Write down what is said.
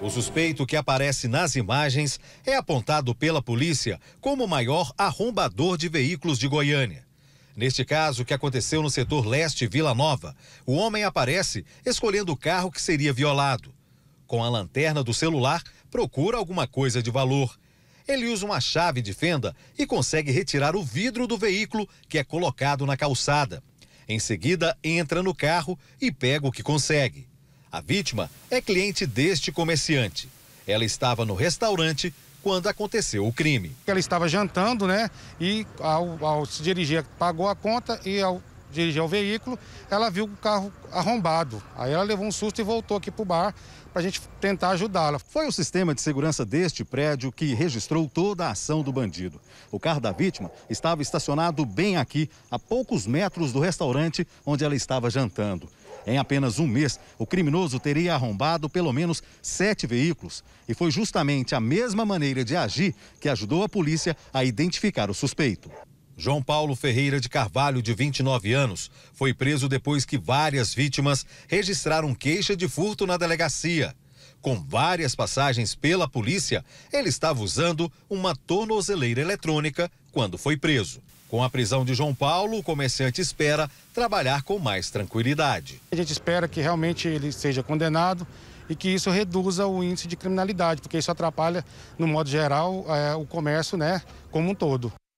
O suspeito que aparece nas imagens é apontado pela polícia como o maior arrombador de veículos de Goiânia. Neste caso, que aconteceu no setor leste Vila Nova, o homem aparece escolhendo o carro que seria violado. Com a lanterna do celular, procura alguma coisa de valor. Ele usa uma chave de fenda e consegue retirar o vidro do veículo que é colocado na calçada. Em seguida, entra no carro e pega o que consegue. A vítima é cliente deste comerciante. Ela estava no restaurante quando aconteceu o crime. Ela estava jantando, né? E ao, ao se dirigir, pagou a conta e ao dirigia o veículo, ela viu o carro arrombado. Aí ela levou um susto e voltou aqui para o bar para a gente tentar ajudá-la. Foi o sistema de segurança deste prédio que registrou toda a ação do bandido. O carro da vítima estava estacionado bem aqui, a poucos metros do restaurante onde ela estava jantando. Em apenas um mês, o criminoso teria arrombado pelo menos sete veículos. E foi justamente a mesma maneira de agir que ajudou a polícia a identificar o suspeito. João Paulo Ferreira de Carvalho, de 29 anos, foi preso depois que várias vítimas registraram queixa de furto na delegacia. Com várias passagens pela polícia, ele estava usando uma tornozeleira eletrônica quando foi preso. Com a prisão de João Paulo, o comerciante espera trabalhar com mais tranquilidade. A gente espera que realmente ele seja condenado e que isso reduza o índice de criminalidade, porque isso atrapalha, no modo geral, é, o comércio né, como um todo.